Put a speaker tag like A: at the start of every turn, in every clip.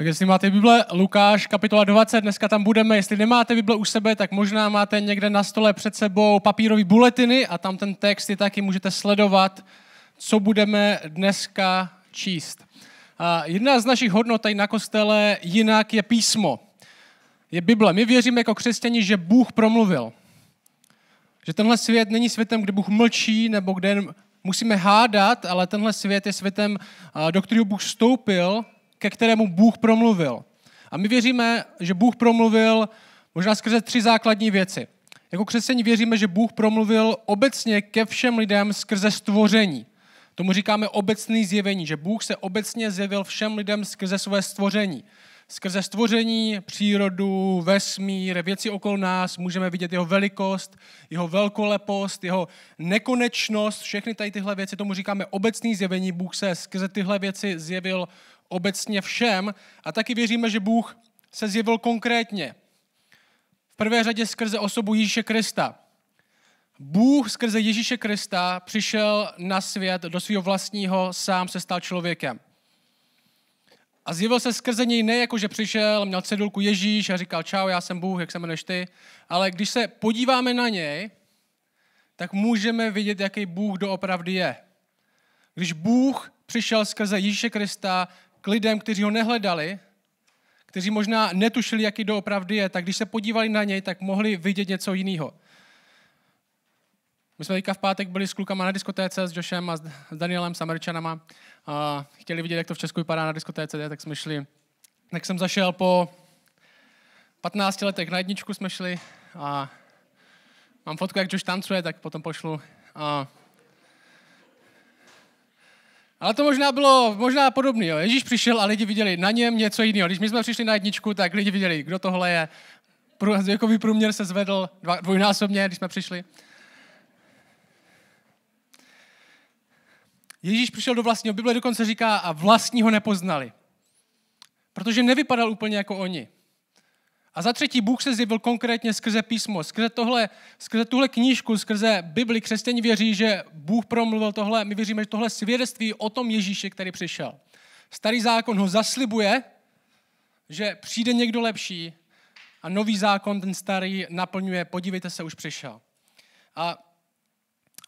A: Tak jestli máte Bible, Lukáš, kapitola 20, dneska tam budeme. Jestli nemáte Bible u sebe, tak možná máte někde na stole před sebou papírové buletiny a tam ten text je taky, můžete sledovat, co budeme dneska číst. A jedna z našich hodnot tady na kostele jinak je písmo. Je Bible. My věříme jako křesťani, že Bůh promluvil. Že tenhle svět není světem, kde Bůh mlčí nebo kde musíme hádat, ale tenhle svět je světem, do kterého Bůh vstoupil ke kterému Bůh promluvil. A my věříme, že Bůh promluvil možná skrze tři základní věci. Jako křesení věříme, že Bůh promluvil obecně ke všem lidem skrze stvoření. Tomu říkáme obecný zjevení, že Bůh se obecně zjevil všem lidem skrze své stvoření. Skrze stvoření, přírodu, vesmír, věci okolo nás můžeme vidět jeho velikost, jeho velkolepost, jeho nekonečnost, všechny tady tyhle věci, tomu říkáme obecný zjevení. Bůh se skrze tyhle věci zjevil obecně všem a taky věříme, že Bůh se zjevil konkrétně. V prvé řadě skrze osobu Ježíše Krista. Bůh skrze Ježíše Krista přišel na svět do svého vlastního, sám se stal člověkem. A zjevil se skrze něj ne jako, že přišel, měl cedulku Ježíš a říkal, čau, já jsem Bůh, jak se jmenuješ ty. Ale když se podíváme na něj, tak můžeme vidět, jaký Bůh doopravdy je. Když Bůh přišel skrze Ježíše Krista, k lidem, kteří ho nehledali, kteří možná netušili, jaký doopravdy je, tak když se podívali na něj, tak mohli vidět něco jiného. My jsme teďka v pátek byli s klukama na diskotéce s Joshem a s Danielem, s Američanama. A chtěli vidět, jak to v Česku vypadá na diskotéce, tak jsme šli. Tak jsem zašel po 15 letech na jedničku jsme šli a mám fotku, jak Josh tancuje, tak potom pošlu. A ale to možná bylo možná podobné. Jo. Ježíš přišel a lidi viděli na něm něco jiného. Když my jsme přišli na jedničku, tak lidi viděli, kdo tohle je. Věkový průměr se zvedl dvojnásobně, když jsme přišli. Ježíš přišel do vlastního. Bible dokonce říká, a vlastního nepoznali. Protože nevypadal úplně jako oni. A za třetí, Bůh se zjevil konkrétně skrze písmo, skrze, tohle, skrze tuhle knížku, skrze Bibli. Křesťaní věří, že Bůh promluvil tohle, my věříme, že tohle svědectví o tom Ježíši, který přišel. Starý zákon ho zaslibuje, že přijde někdo lepší a nový zákon, ten starý, naplňuje, podívejte se, už přišel. A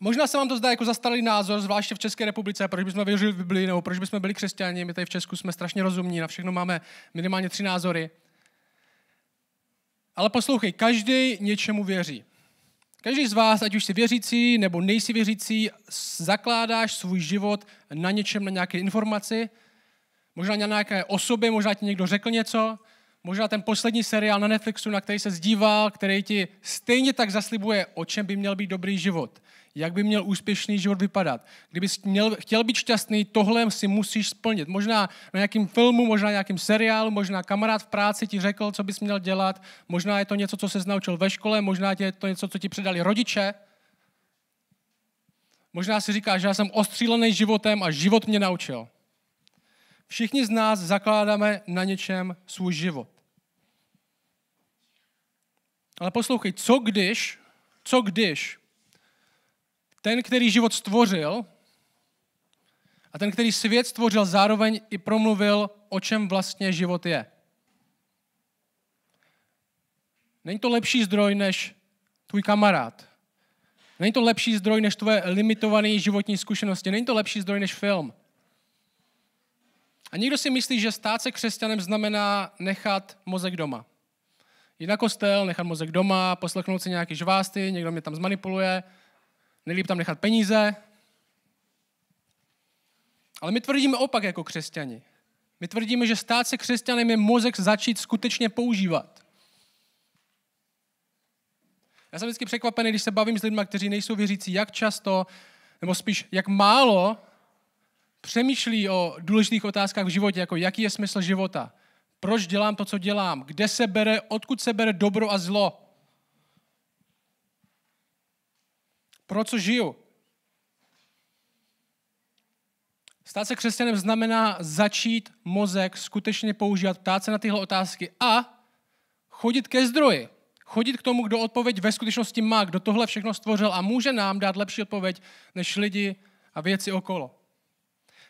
A: Možná se vám to zdá jako zastaralý názor, zvláště v České republice, proč bychom věřili v Biblii, nebo proč bychom byli křesťani, my tady v Česku jsme strašně rozumní, na všechno máme minimálně tři názory. Ale poslouchej, každý něčemu věří. Každý z vás, ať už jsi věřící nebo nejsi věřící, zakládáš svůj život na něčem, na nějaké informaci, možná na nějaké osobě, možná ti někdo řekl něco, možná ten poslední seriál na Netflixu, na který se zdíval, který ti stejně tak zaslibuje, o čem by měl být dobrý život. Jak by měl úspěšný život vypadat? Kdyby měl, chtěl být šťastný, tohle si musíš splnit. Možná na nějakém filmu, možná na nějakém seriálu, možná kamarád v práci ti řekl, co bys měl dělat, možná je to něco, co se naučil ve škole, možná je to něco, co ti předali rodiče. Možná si říkáš, že já jsem ostřílený životem a život mě naučil. Všichni z nás zakládáme na něčem svůj život. Ale poslouchej, co když, co když ten, který život stvořil a ten, který svět stvořil, zároveň i promluvil, o čem vlastně život je. Není to lepší zdroj než tvůj kamarád. Není to lepší zdroj než tvoje limitované životní zkušenosti. Není to lepší zdroj než film. A někdo si myslí, že stát se křesťanem znamená nechat mozek doma. Jít na kostel, nechat mozek doma, poslechnout si nějaký žvásty, někdo mě tam zmanipuluje, Nejlíp tam nechat peníze. Ale my tvrdíme opak jako křesťani. My tvrdíme, že stát se křesťanem je mozek začít skutečně používat. Já jsem vždycky překvapený, když se bavím s lidmi, kteří nejsou věřící, jak často, nebo spíš jak málo přemýšlí o důležitých otázkách v životě, jako jaký je smysl života, proč dělám to, co dělám, kde se bere, odkud se bere dobro a zlo. Pro co žiju? Stát se křesťanem znamená začít mozek skutečně používat, ptát se na tyhle otázky a chodit ke zdroji. Chodit k tomu, kdo odpověď ve skutečnosti má, kdo tohle všechno stvořil a může nám dát lepší odpověď než lidi a věci okolo.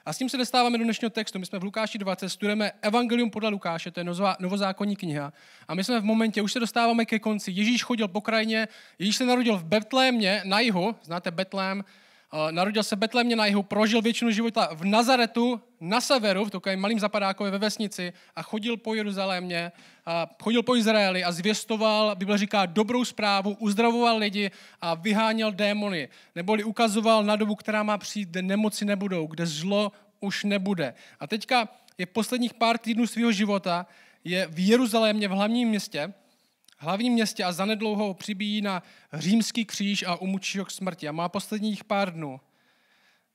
A: A s tím se dostáváme do dnešního textu. My jsme v Lukáši 20, studujeme Evangelium podle Lukáše, to je novozákonní kniha. A my jsme v momentě, už se dostáváme ke konci. Ježíš chodil po krajině, Ježíš se narodil v Betlémě na jihu, znáte Betlém, Narodil se Betlémě na jihu, prožil většinu života v Nazaretu na severu, v takovém malém zapadákovi ve vesnici a chodil po Jeruzalémě, a chodil po Izraeli a zvěstoval, Bible říká, dobrou zprávu, uzdravoval lidi a vyháněl démony, neboli ukazoval na dobu, která má přijít, kde nemoci nebudou, kde zlo už nebude. A teďka je posledních pár týdnů svého života, je v Jeruzalémě, v hlavním městě, hlavním městě a zanedlouho ho přibíjí na římský kříž a umučí ho k smrti. A má posledních pár dnů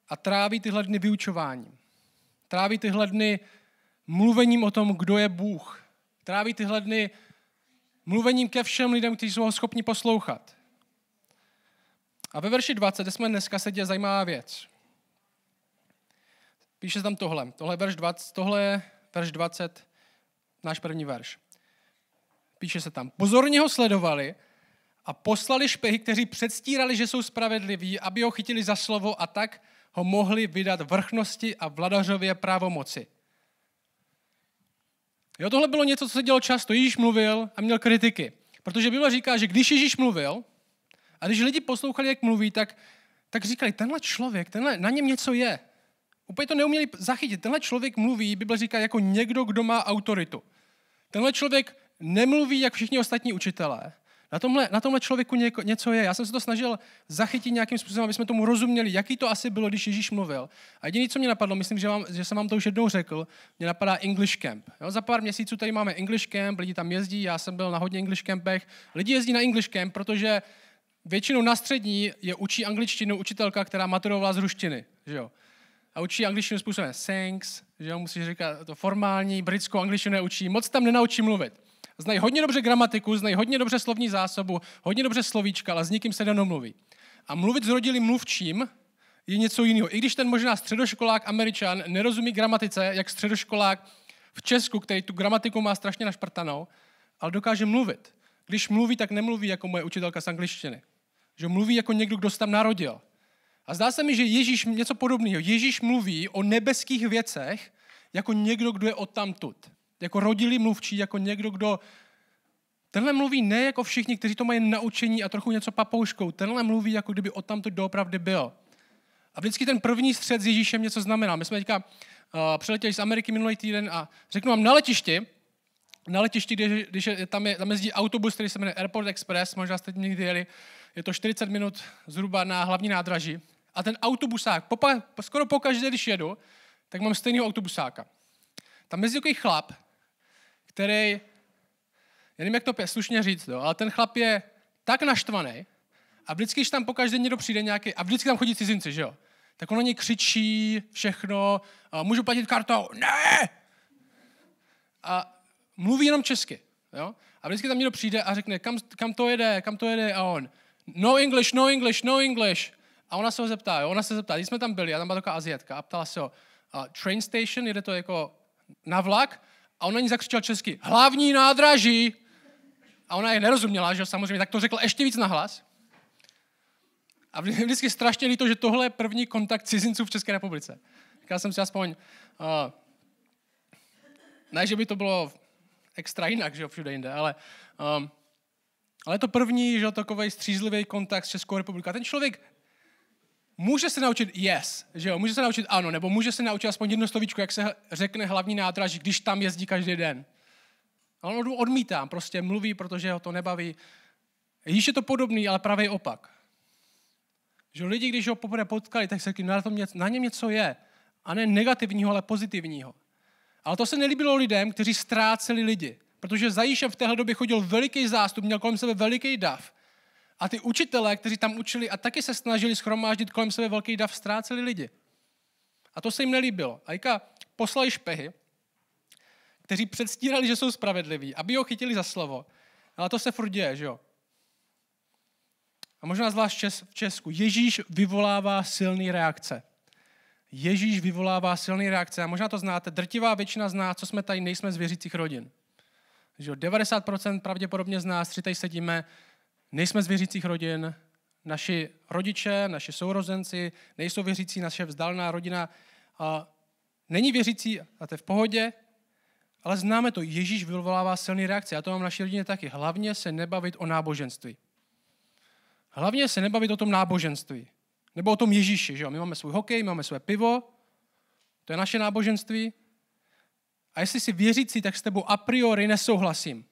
A: a tráví tyhle dny vyučováním. Tráví tyhle dny mluvením o tom, kdo je Bůh. Tráví tyhle dny mluvením ke všem lidem, kteří jsou ho schopni poslouchat. A ve verši 20, kde jsme dneska, se děje zajímavá věc. Píše tam tohle. Tohle je verš 20, tohle je verš 20 náš první verš píše se tam, pozorně ho sledovali a poslali špehy, kteří předstírali, že jsou spravedliví, aby ho chytili za slovo a tak ho mohli vydat vrchnosti a vladařově právomoci. Jo, tohle bylo něco, co se dělo často. Ježíš mluvil a měl kritiky. Protože Bible říká, že když Ježíš mluvil a když lidi poslouchali, jak mluví, tak, tak říkali, tenhle člověk, tenhle, na něm něco je. Úplně to neuměli zachytit. Tenhle člověk mluví, Bible říká, jako někdo, kdo má autoritu. Tenhle člověk nemluví jak všichni ostatní učitelé. Na tomhle, na tomhle člověku něko, něco je. Já jsem se to snažil zachytit nějakým způsobem, aby jsme tomu rozuměli, jaký to asi bylo, když Ježíš mluvil. A jediné, co mě napadlo, myslím, že, vám, že jsem vám to už jednou řekl, mě napadá English Camp. Jo, za pár měsíců tady máme English Camp, lidi tam jezdí, já jsem byl na hodně English Campech. Lidi jezdí na English Camp, protože většinou na střední je učí angličtinu učitelka, která maturovala z ruštiny. Že jo? A učí angličtinu způsobem thanks, že jo, musíš říkat to formální, britskou angličtinu neučí, moc tam nenaučí mluvit znají hodně dobře gramatiku, znají hodně dobře slovní zásobu, hodně dobře slovíčka, ale s nikým se nedomluví. A mluvit s rodilým mluvčím je něco jiného. I když ten možná středoškolák američan nerozumí gramatice, jak středoškolák v Česku, který tu gramatiku má strašně našprtanou, ale dokáže mluvit. Když mluví, tak nemluví jako moje učitelka z angličtiny. Že mluví jako někdo, kdo se tam narodil. A zdá se mi, že Ježíš něco podobného. Ježíš mluví o nebeských věcech jako někdo, kdo je odtamtud jako rodilý mluvčí, jako někdo, kdo... Tenhle mluví ne jako všichni, kteří to mají naučení a trochu něco papouškou. Tenhle mluví, jako kdyby od tamto doopravdy byl. A vždycky ten první střed s Ježíšem něco znamená. My jsme teďka uh, přiletěli z Ameriky minulý týden a řeknu vám, na letišti, na letišti, když, když je, tam, je, tam jezdí autobus, který se jmenuje Airport Express, možná jste někdy jeli, je to 40 minut zhruba na hlavní nádraží. A ten autobusák, popa, skoro pokaždé, když jedu, tak mám stejného autobusáka. Tam jezdí takový chlap, který, já nevím, jak to slušně říct, jo, ale ten chlap je tak naštvaný a vždycky, když tam pokaždé někdo přijde nějaký, a vždycky tam chodí cizinci, že jo, tak on na něj křičí všechno, a můžu platit kartou, ne! A mluví jenom česky, jo? A vždycky tam někdo přijde a řekne, kam, kam to jede, kam to jede, a on, no English, no English, no English. A ona se ho zeptá, jo? ona se zeptá, když jsme tam byli, a tam byla taková azijatka, a ptala se ho, a train station, jede to jako na vlak, a on na ní zakřičel česky, hlavní nádraží. A ona je nerozuměla, že samozřejmě, tak to řekla ještě víc nahlas. A mě vždycky strašně líto, že tohle je první kontakt cizinců v České republice. Tak já jsem si aspoň, uh, ne, že by to bylo extra jinak, že jo, všude jinde, ale, um, ale to první, že takový střízlivý kontakt s Českou republikou. A ten člověk může se naučit yes, že jo, může se naučit ano, nebo může se naučit aspoň jedno slovíčko, jak se řekne hlavní nádraž, když tam jezdí každý den. A on odmítám, prostě mluví, protože ho to nebaví. Již je to podobný, ale pravý opak. Že lidi, když ho poprvé potkali, tak se řekli, no, na, tom něco, na něm něco je. A ne negativního, ale pozitivního. Ale to se nelíbilo lidem, kteří ztráceli lidi. Protože za Jíšem v téhle době chodil veliký zástup, měl kolem sebe veliký dav. A ty učitelé, kteří tam učili a taky se snažili schromáždit kolem sebe velký dav, ztráceli lidi. A to se jim nelíbilo. A Jika poslali špehy, kteří předstírali, že jsou spravedliví, aby ho chytili za slovo. No, ale to se furt děje, že jo? A možná zvlášť v Česku. Ježíš vyvolává silný reakce. Ježíš vyvolává silný reakce. A možná to znáte, drtivá většina z nás, co jsme tady, nejsme z věřících rodin. Že 90% pravděpodobně z nás, tři tady sedíme, Nejsme z věřících rodin, naši rodiče, naši sourozenci, nejsou věřící, naše vzdálená rodina a není věřící a to je v pohodě, ale známe to, Ježíš vyvolává silný reakce. Já to mám v naší rodině taky. Hlavně se nebavit o náboženství. Hlavně se nebavit o tom náboženství. Nebo o tom Ježíši. Že jo? My máme svůj hokej, máme své pivo, to je naše náboženství. A jestli si věřící, tak s tebou a priori nesouhlasím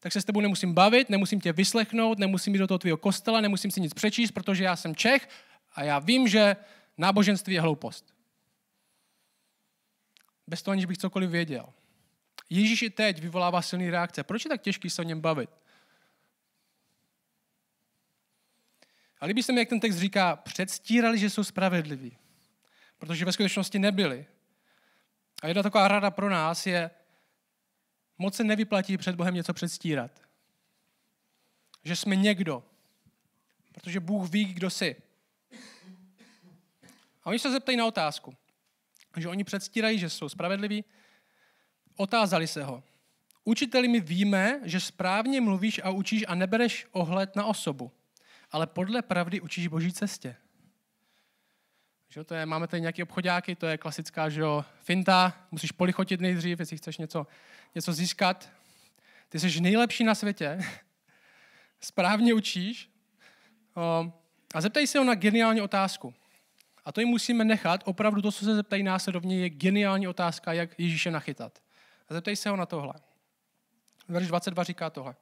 A: tak se s tebou nemusím bavit, nemusím tě vyslechnout, nemusím jít do toho tvého kostela, nemusím si nic přečíst, protože já jsem Čech a já vím, že náboženství je hloupost. Bez toho, aniž bych cokoliv věděl. Ježíš i teď vyvolává silný reakce. Proč je tak těžký se o něm bavit? A líbí se mi, jak ten text říká, předstírali, že jsou spravedliví, protože ve skutečnosti nebyli. A jedna taková rada pro nás je, Moc se nevyplatí před Bohem něco předstírat. Že jsme někdo, protože Bůh ví, kdo jsi. A oni se zeptají na otázku, že oni předstírají, že jsou spravedliví. Otázali se ho. Učiteli, my víme, že správně mluvíš a učíš a nebereš ohled na osobu, ale podle pravdy učíš boží cestě. Že to je, máme tady nějaké obchodáky, to je klasická že jo, finta, musíš polichotit nejdřív, jestli chceš něco, něco získat. Ty jsi nejlepší na světě, správně učíš o, ehm, a zeptej se ho na geniální otázku. A to jim musíme nechat, opravdu to, co se zeptají následovně, je geniální otázka, jak Ježíše nachytat. A zeptej se ho na tohle. Verš 22 říká tohle.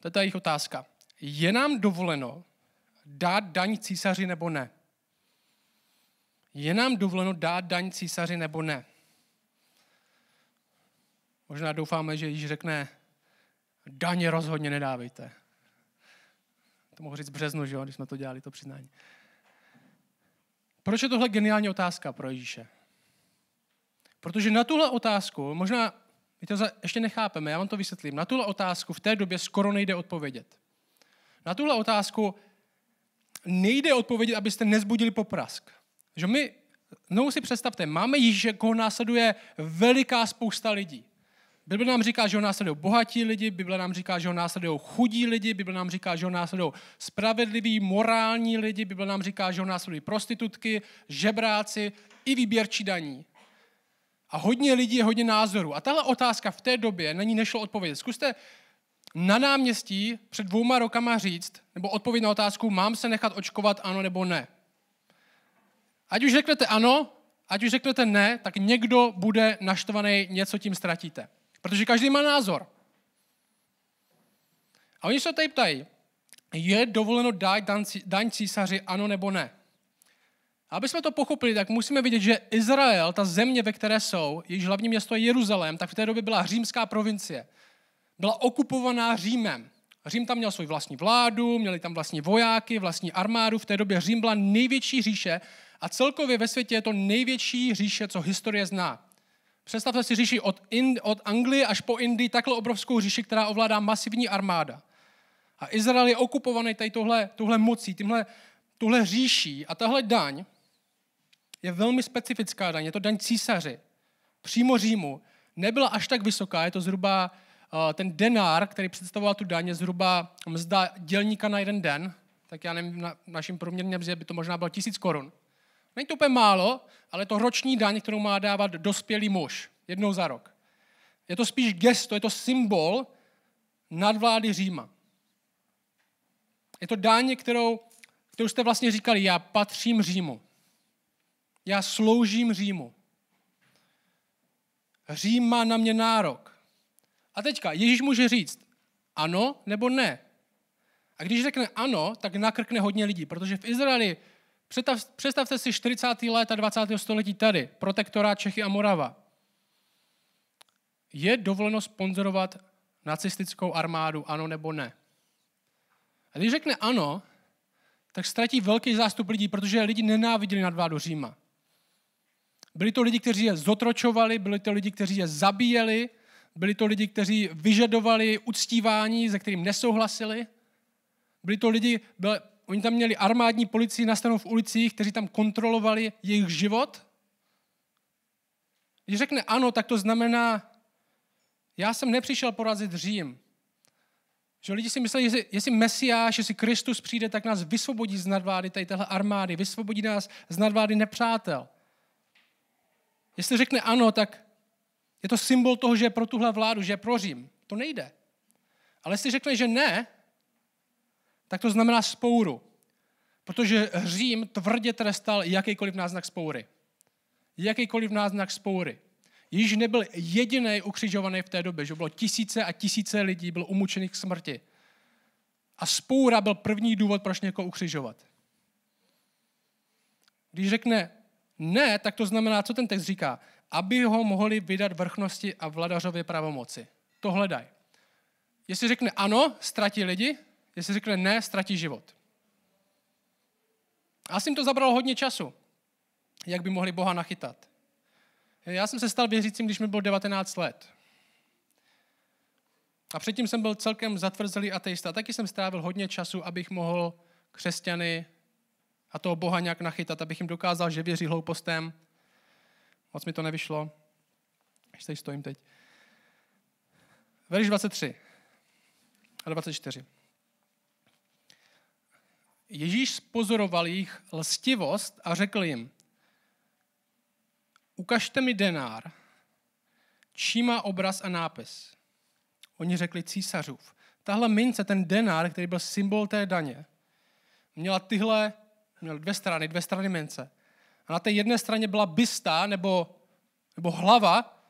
A: To je ta jejich otázka. Je nám dovoleno dát daň císaři nebo ne. Je nám dovoleno dát daň císaři nebo ne? Možná doufáme, že již řekne, daně rozhodně nedávejte. To mohu říct březnu, že jo, když jsme to dělali, to přiznání. Proč je tohle geniální otázka pro Ježíše? Protože na tuhle otázku, možná my to ještě nechápeme, já vám to vysvětlím, na tuhle otázku v té době skoro nejde odpovědět. Na tuhle otázku nejde odpovědět, abyste nezbudili poprask. Že my, no si představte, máme již, že koho následuje veliká spousta lidí. Bible nám říká, že ho následují bohatí lidi, Bible nám říká, že ho následují chudí lidi, Bible nám říká, že ho následují spravedliví, morální lidi, Bible nám říká, že ho následují prostitutky, žebráci i výběrčí daní. A hodně lidí je hodně názorů. A tahle otázka v té době na ní nešlo odpovědět. Zkuste na náměstí před dvouma rokama říct, nebo odpovědět na otázku, mám se nechat očkovat ano nebo ne. Ať už řeknete ano, ať už řeknete ne, tak někdo bude naštvaný, něco tím ztratíte. Protože každý má názor. A oni se tady ptají, je dovoleno dát daň císaři ano nebo ne. Aby jsme to pochopili, tak musíme vidět, že Izrael, ta země, ve které jsou, jejíž hlavní město je Jeruzalém, tak v té době byla římská provincie byla okupovaná Římem. Řím tam měl svoji vlastní vládu, měli tam vlastní vojáky, vlastní armádu. V té době Řím byla největší říše a celkově ve světě je to největší říše, co historie zná. Představte si říši od, Ind, od Anglie až po Indii, takhle obrovskou říši, která ovládá masivní armáda. A Izrael je okupovaný tady tohle, tohle mocí, tímhle, tohle říší. A tahle daň je velmi specifická daň, je to daň císaři. Přímo Římu nebyla až tak vysoká, je to zhruba Eh, ten denár, který představoval tu daně, zhruba mzda dělníka na jeden den, tak já nevím, na našem průměrně mzdě by to možná bylo tisíc korun. Není to úplně málo, ale to roční daň, kterou má dávat dospělý muž jednou za rok. Je to spíš gesto, je to symbol nadvlády Říma. Je to daň, kterou, kterou jste vlastně říkali, já patřím Římu. Já sloužím Římu. Řím má na mě nárok. A teďka Ježíš může říct ano nebo ne. A když řekne ano, tak nakrkne hodně lidí, protože v Izraeli, představte si 40. léta 20. století tady, protektorát Čechy a Morava. Je dovoleno sponzorovat nacistickou armádu, ano nebo ne? A když řekne ano, tak ztratí velký zástup lidí, protože lidi nenáviděli nadvládu Říma. Byli to lidi, kteří je zotročovali, byli to lidi, kteří je zabíjeli, byli to lidi, kteří vyžadovali uctívání, se kterým nesouhlasili. Byli to lidi, byli, oni tam měli armádní policii nastanou v ulicích, kteří tam kontrolovali jejich život. Když řekne ano, tak to znamená, já jsem nepřišel porazit Řím. Že lidi si mysleli, jestli, jestli Mesiáš, jestli Kristus přijde, tak nás vysvobodí z nadvády tady téhle armády, vysvobodí nás z nadvády nepřátel. Jestli řekne ano, tak je to symbol toho, že je pro tuhle vládu, že je pro Řím. To nejde. Ale jestli řekne, že ne, tak to znamená spouru. Protože Řím tvrdě trestal jakýkoliv náznak spoury. Jakýkoliv náznak spoury. Již nebyl jediný ukřižovaný v té době, že bylo tisíce a tisíce lidí, bylo umučených k smrti. A spoura byl první důvod, proč někoho ukřižovat. Když řekne ne, tak to znamená, co ten text říká? aby ho mohli vydat vrchnosti a vladařově pravomoci. To hledaj. Jestli řekne ano, ztratí lidi, jestli řekne ne, ztratí život. Já jsem to zabral hodně času, jak by mohli Boha nachytat. Já jsem se stal věřícím, když mi bylo 19 let. A předtím jsem byl celkem zatvrzelý ateista. Taky jsem strávil hodně času, abych mohl křesťany a toho Boha nějak nachytat, abych jim dokázal, že věří hloupostem Moc mi to nevyšlo, když tady stojím teď. Verš 23 a 24. Ježíš pozoroval jejich lstivost a řekl jim, ukažte mi denár, čí má obraz a nápis. Oni řekli císařův. Tahle mince, ten denár, který byl symbol té daně, měla tyhle, měl dvě strany, dvě strany mince. A na té jedné straně byla bysta nebo, nebo hlava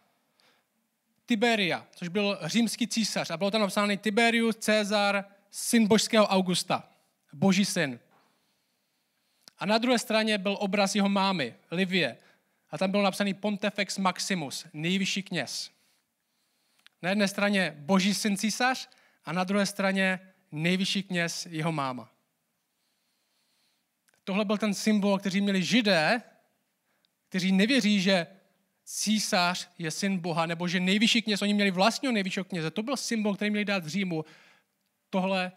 A: Tiberia, což byl římský císař. A bylo tam napsáno Tiberius Cezar, syn božského Augusta, boží syn. A na druhé straně byl obraz jeho mámy, Livie. A tam bylo napsaný Pontifex Maximus, nejvyšší kněz. Na jedné straně boží syn císař a na druhé straně nejvyšší kněz jeho máma. Tohle byl ten symbol, který měli židé kteří nevěří, že císař je syn Boha, nebo že nejvyšší kněz, oni měli vlastního nejvyššího kněze. To byl symbol, který měli dát Římu. Tohle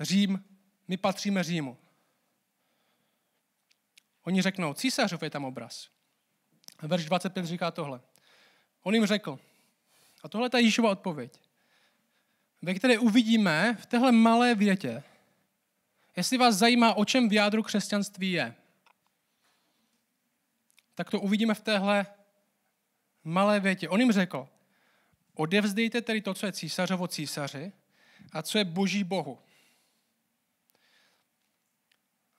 A: Řím, my patříme Římu. Oni řeknou, císařov je tam obraz. Verš 25 říká tohle. On jim řekl, a tohle je ta Ježíšova odpověď, ve které uvidíme v téhle malé větě, jestli vás zajímá, o čem v jádru křesťanství je – tak to uvidíme v téhle malé větě. On jim řekl, odevzdejte tedy to, co je císařovo císaři a co je boží bohu.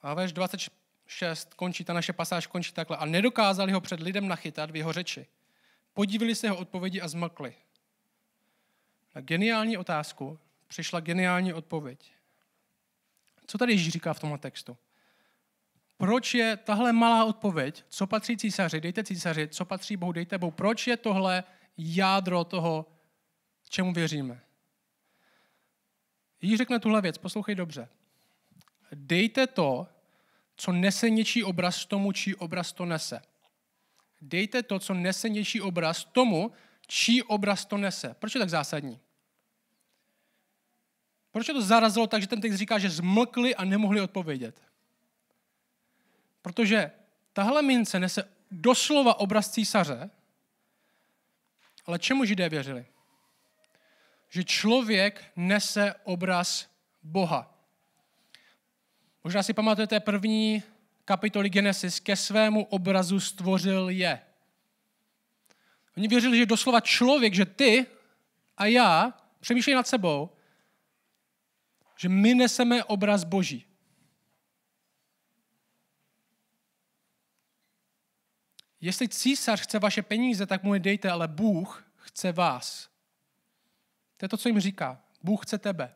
A: A veš 26 končí, ta naše pasáž končí takhle. A nedokázali ho před lidem nachytat v jeho řeči. Podívili se jeho odpovědi a zmlkli. Na geniální otázku přišla geniální odpověď. Co tady Ježíš říká v tomhle textu? proč je tahle malá odpověď, co patří císaři, dejte císaři, co patří Bohu, dejte Bohu, proč je tohle jádro toho, čemu věříme. Jí řekne tuhle věc, poslouchej dobře. Dejte to, co nese něčí obraz tomu, čí obraz to nese. Dejte to, co nese něčí obraz tomu, čí obraz to nese. Proč je tak zásadní? Proč je to zarazilo tak, že ten text říká, že zmlkli a nemohli odpovědět? Protože tahle mince nese doslova obraz císaře, ale čemu židé věřili? Že člověk nese obraz Boha. Možná si pamatujete první kapitoly Genesis, ke svému obrazu stvořil je. Oni věřili, že doslova člověk, že ty a já přemýšlej nad sebou, že my neseme obraz Boží. Jestli císař chce vaše peníze, tak mu je dejte, ale Bůh chce vás. To je to, co jim říká. Bůh chce tebe.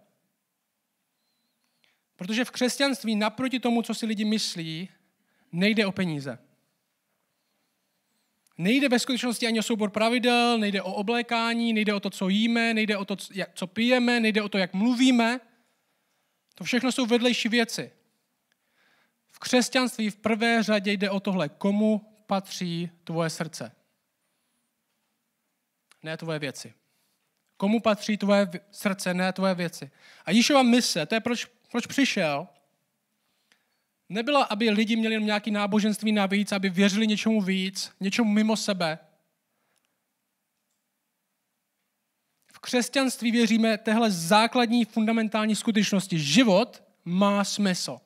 A: Protože v křesťanství naproti tomu, co si lidi myslí, nejde o peníze. Nejde ve skutečnosti ani o soubor pravidel, nejde o oblékání, nejde o to, co jíme, nejde o to, co pijeme, nejde o to, jak mluvíme. To všechno jsou vedlejší věci. V křesťanství v prvé řadě jde o tohle, komu patří tvoje srdce? Ne tvoje věci. Komu patří tvoje srdce, ne tvoje věci? A Ježíšova mise, to je proč, proč přišel, nebyla, aby lidi měli jenom nějaké náboženství navíc, aby věřili něčemu víc, něčemu mimo sebe. V křesťanství věříme téhle základní fundamentální skutečnosti. Život má smysl.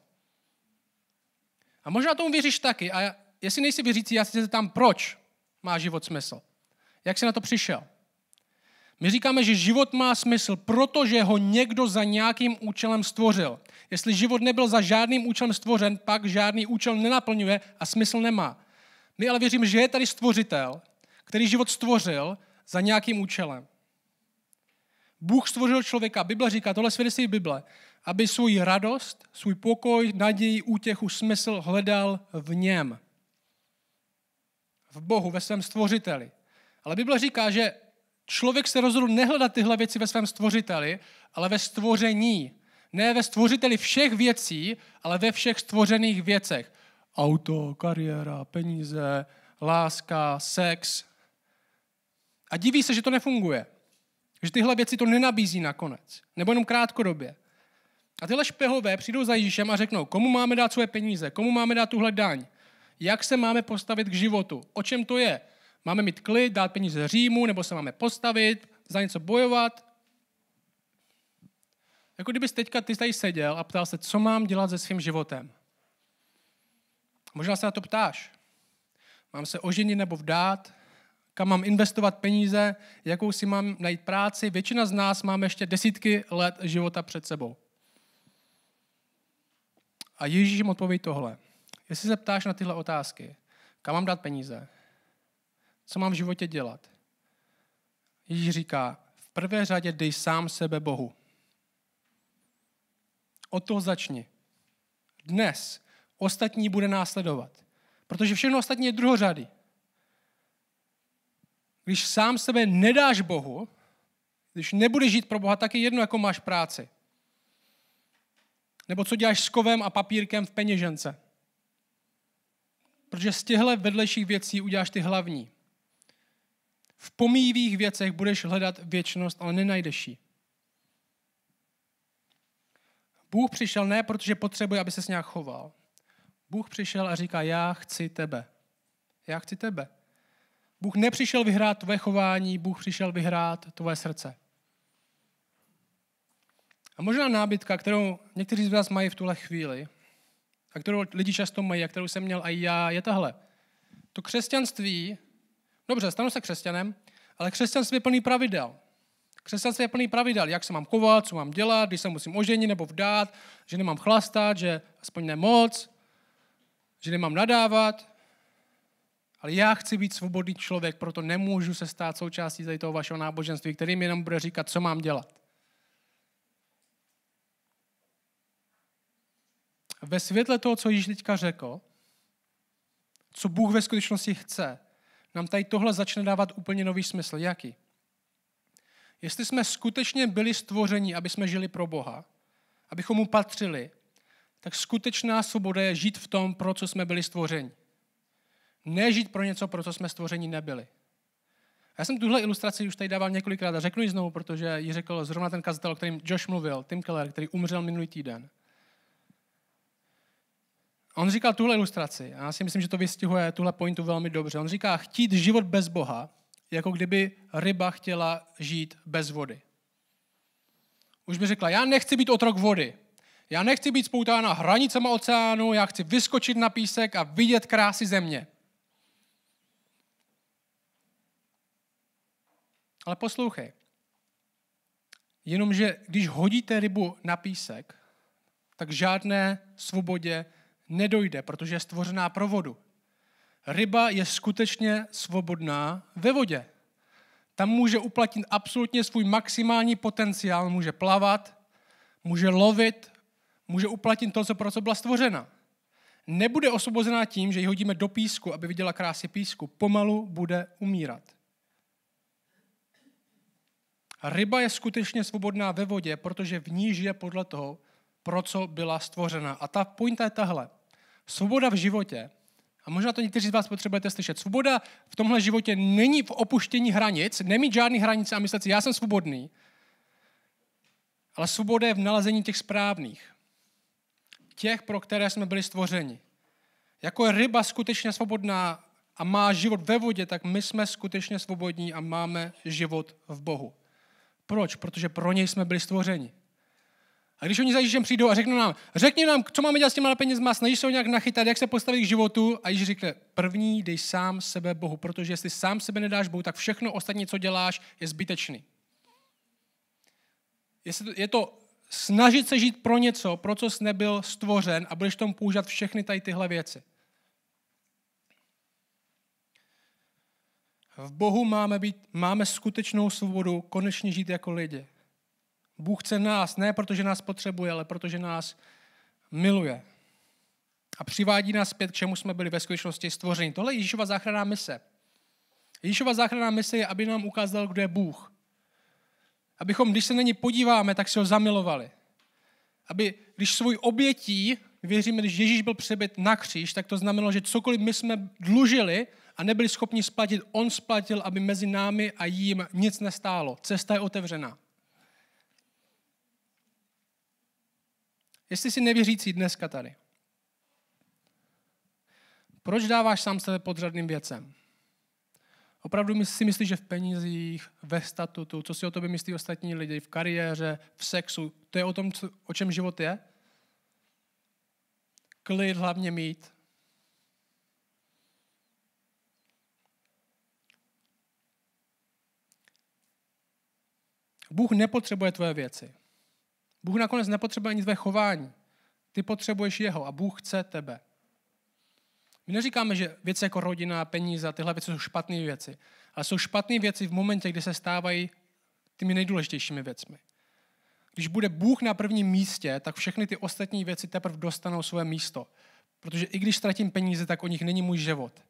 A: A možná tomu věříš taky. A jestli nejsi věřící, já se zeptám, proč má život smysl? Jak jsi na to přišel? My říkáme, že život má smysl, protože ho někdo za nějakým účelem stvořil. Jestli život nebyl za žádným účelem stvořen, pak žádný účel nenaplňuje a smysl nemá. My ale věříme, že je tady stvořitel, který život stvořil za nějakým účelem. Bůh stvořil člověka. Bible říká, tohle svědectví Bible, aby svůj radost, svůj pokoj, naději, útěchu, smysl hledal v něm v Bohu, ve svém stvořiteli. Ale Bible říká, že člověk se rozhodl nehledat tyhle věci ve svém stvořiteli, ale ve stvoření. Ne ve stvořiteli všech věcí, ale ve všech stvořených věcech. Auto, kariéra, peníze, láska, sex. A diví se, že to nefunguje. Že tyhle věci to nenabízí nakonec. Nebo jenom krátkodobě. A tyhle špehové přijdou za Ježíšem a řeknou, komu máme dát svoje peníze, komu máme dát tuhle daň, jak se máme postavit k životu. O čem to je? Máme mít klid, dát peníze Římu, nebo se máme postavit, za něco bojovat? Jako kdybys teďka ty tady seděl a ptal se, co mám dělat se svým životem. Možná se na to ptáš. Mám se oženit nebo vdát? Kam mám investovat peníze? Jakou si mám najít práci? Většina z nás máme ještě desítky let života před sebou. A Ježíš jim odpoví tohle. Jestli se ptáš na tyhle otázky, kam mám dát peníze, co mám v životě dělat, Ježíš říká, v prvé řadě dej sám sebe Bohu. Od toho začni. Dnes ostatní bude následovat. Protože všechno ostatní je druhořady. Když sám sebe nedáš Bohu, když nebudeš žít pro Boha, tak je jedno, jako máš práci. Nebo co děláš s kovem a papírkem v peněžence. Protože z těchto vedlejších věcí uděláš ty hlavní. V pomíjivých věcech budeš hledat věčnost, ale nenajdeš ji. Bůh přišel ne, protože potřebuje, aby se nějak choval. Bůh přišel a říká, já chci tebe. Já chci tebe. Bůh nepřišel vyhrát tvoje chování, Bůh přišel vyhrát tvoje srdce. A možná nábytka, kterou někteří z vás mají v tuhle chvíli, a kterou lidi často mají a kterou jsem měl i já, je tahle. To křesťanství, dobře, stanu se křesťanem, ale křesťanství je plný pravidel. Křesťanství je plný pravidel, jak se mám kovat, co mám dělat, když se musím oženit nebo vdát, že nemám chlastat, že aspoň nemoc, že nemám nadávat. Ale já chci být svobodný člověk, proto nemůžu se stát součástí tady toho vašeho náboženství, který mi jenom bude říkat, co mám dělat. ve světle toho, co již teďka řekl, co Bůh ve skutečnosti chce, nám tady tohle začne dávat úplně nový smysl. Jaký? Jestli jsme skutečně byli stvoření, aby jsme žili pro Boha, abychom mu patřili, tak skutečná svoboda je žít v tom, pro co jsme byli stvoření, nežít pro něco, pro co jsme stvoření nebyli. Já jsem tuhle ilustraci už tady dával několikrát a řeknu ji znovu, protože ji řekl zrovna ten kazatel, o kterým Josh mluvil, Tim Keller, který umřel minulý týden on říkal tuhle ilustraci, a já si myslím, že to vystihuje tuhle pointu velmi dobře. On říká, chtít život bez Boha, jako kdyby ryba chtěla žít bez vody. Už by řekla, já nechci být otrok vody, já nechci být spoutána hranicama oceánu, já chci vyskočit na písek a vidět krásy země. Ale poslouchej, jenomže když hodíte rybu na písek, tak žádné svobodě nedojde, protože je stvořená pro vodu. Ryba je skutečně svobodná ve vodě. Tam může uplatnit absolutně svůj maximální potenciál, může plavat, může lovit, může uplatnit to, co pro co byla stvořena. Nebude osvobozená tím, že ji hodíme do písku, aby viděla krásy písku. Pomalu bude umírat. Ryba je skutečně svobodná ve vodě, protože v ní žije podle toho, pro co byla stvořena. A ta pointa je tahle. Svoboda v životě, a možná to někteří z vás potřebujete slyšet, svoboda v tomhle životě není v opuštění hranic, nemít žádný hranice a myslet si, já jsem svobodný, ale svoboda je v nalezení těch správných. Těch, pro které jsme byli stvořeni. Jako je ryba skutečně svobodná a má život ve vodě, tak my jsme skutečně svobodní a máme život v Bohu. Proč? Protože pro něj jsme byli stvořeni. A když oni za Ježíšem přijdou a řeknou nám, řekni nám, co máme dělat s těma penězma, snaží se ho nějak nachytat, jak se postavit k životu. A Ježíš řekne, první dej sám sebe Bohu, protože jestli sám sebe nedáš Bohu, tak všechno ostatní, co děláš, je zbytečný. Je to snažit se žít pro něco, pro co jsi nebyl stvořen a budeš tomu používat všechny tady tyhle věci. V Bohu máme, být, máme skutečnou svobodu konečně žít jako lidi. Bůh chce nás ne protože nás potřebuje, ale protože nás miluje. A přivádí nás zpět, k čemu jsme byli ve skutečnosti stvořeni. Tohle je Ježíšova záchranná mise. Ježíšova záchranná mise je, aby nám ukázal, kdo je Bůh. Abychom, když se na ně podíváme, tak se ho zamilovali. Aby, když svůj obětí, věříme, když Ježíš byl přebyt na kříž, tak to znamenalo, že cokoliv my jsme dlužili a nebyli schopni splatit, on splatil, aby mezi námi a jím nic nestálo. Cesta je otevřená. Jestli jsi nevěřící dneska tady, proč dáváš sám sebe podřadným věcem? Opravdu si myslíš, že v penězích, ve statutu, co si o tobě myslí ostatní lidi, v kariéře, v sexu, to je o tom, co, o čem život je? Klid hlavně mít. Bůh nepotřebuje tvoje věci. Bůh nakonec nepotřebuje ani tvé chování. Ty potřebuješ jeho a Bůh chce tebe. My neříkáme, že věci jako rodina, peníze, tyhle věci jsou špatné věci. Ale jsou špatné věci v momentě, kdy se stávají tymi nejdůležitějšími věcmi. Když bude Bůh na prvním místě, tak všechny ty ostatní věci teprve dostanou své místo. Protože i když ztratím peníze, tak o nich není můj život.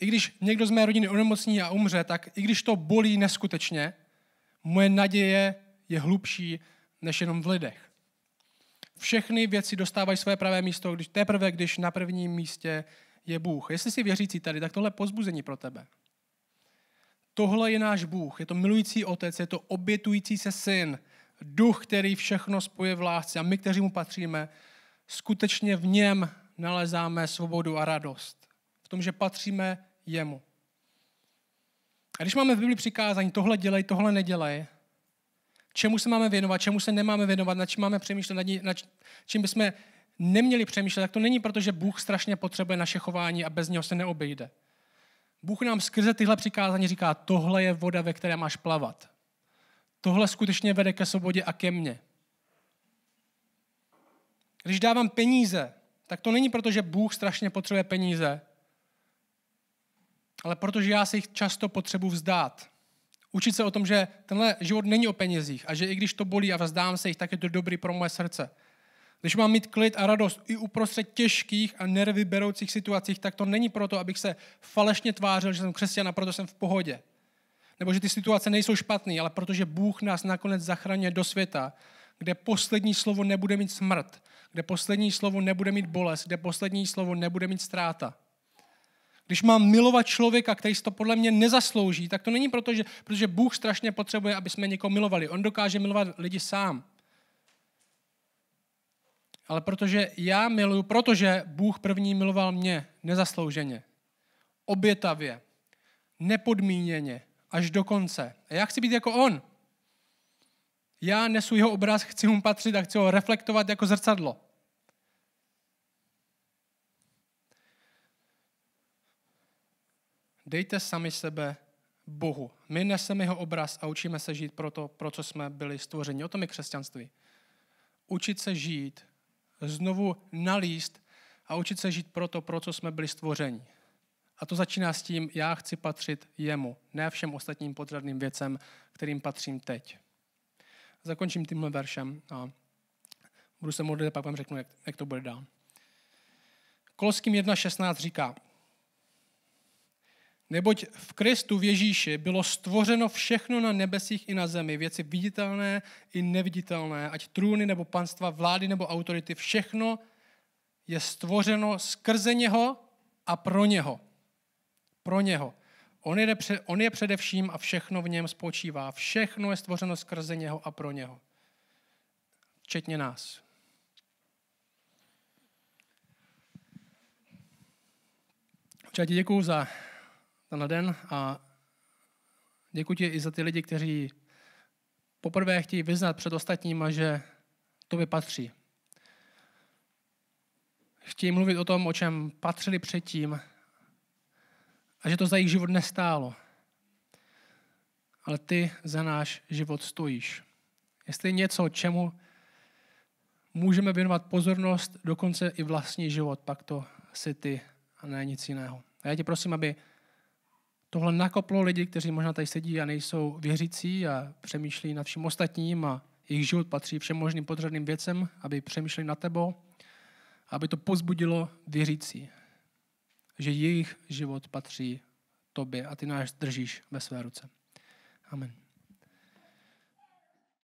A: I když někdo z mé rodiny onemocní a umře, tak i když to bolí neskutečně, moje naděje je hlubší než jenom v lidech. Všechny věci dostávají své pravé místo když, teprve, když na prvním místě je Bůh. Jestli jsi věřící tady, tak tohle je pozbuzení pro tebe. Tohle je náš Bůh, je to milující otec, je to obětující se syn, duch, který všechno spoje v lásce a my, kteří mu patříme, skutečně v něm nalezáme svobodu a radost. V tom, že patříme jemu. A když máme v Bibli přikázání, tohle dělej, tohle nedělej, čemu se máme věnovat, čemu se nemáme věnovat, nad čím máme přemýšlet, nad, čím bychom neměli přemýšlet, tak to není proto, že Bůh strašně potřebuje naše chování a bez něho se neobejde. Bůh nám skrze tyhle přikázání říká, tohle je voda, ve které máš plavat. Tohle skutečně vede ke svobodě a ke mně. Když dávám peníze, tak to není proto, že Bůh strašně potřebuje peníze, ale protože já se jich často potřebuji vzdát. Učit se o tom, že tenhle život není o penězích a že i když to bolí a vzdám se jich, tak je to dobrý pro moje srdce. Když mám mít klid a radost i uprostřed těžkých a nervy beroucích situacích, tak to není proto, abych se falešně tvářil, že jsem křesťan a proto jsem v pohodě. Nebo že ty situace nejsou špatné, ale protože Bůh nás nakonec zachraňuje do světa, kde poslední slovo nebude mít smrt, kde poslední slovo nebude mít bolest, kde poslední slovo nebude mít ztráta. Když mám milovat člověka, který si to podle mě nezaslouží, tak to není proto, že, protože Bůh strašně potřebuje, aby jsme někoho milovali. On dokáže milovat lidi sám. Ale protože já miluju, protože Bůh první miloval mě nezaslouženě, obětavě, nepodmíněně, až do konce. A já chci být jako on. Já nesu jeho obraz, chci mu patřit a chci ho reflektovat jako zrcadlo. Dejte sami sebe Bohu. My neseme jeho obraz a učíme se žít pro to, pro co jsme byli stvořeni. O tom je křesťanství. Učit se žít, znovu nalíst a učit se žít pro to, pro co jsme byli stvořeni. A to začíná s tím, já chci patřit jemu, ne všem ostatním podřadným věcem, kterým patřím teď. Zakončím tímhle veršem a budu se modlit a pak vám řeknu, jak, jak to bude dál. Koloským 1.16 říká, Neboť v Kristu v Ježíši bylo stvořeno všechno na nebesích i na zemi, věci viditelné i neviditelné, ať trůny nebo panstva, vlády nebo autority, všechno je stvořeno skrze něho a pro něho. Pro něho. On je, on je především a všechno v něm spočívá. Všechno je stvořeno skrze něho a pro něho. Včetně nás. Včetně děkuji za tenhle den a děkuji ti i za ty lidi, kteří poprvé chtějí vyznat před ostatníma, že to vypatří. Chtějí mluvit o tom, o čem patřili předtím a že to za jejich život nestálo. Ale ty za náš život stojíš. Jestli něco, čemu můžeme věnovat pozornost, dokonce i vlastní život, pak to si ty a ne nic jiného. A já tě prosím, aby tohle nakoplo lidi, kteří možná tady sedí a nejsou věřící a přemýšlí nad vším ostatním a jejich život patří všem možným podřadným věcem, aby přemýšleli na tebou, aby to pozbudilo věřící, že jejich život patří tobě a ty náš držíš ve své ruce. Amen.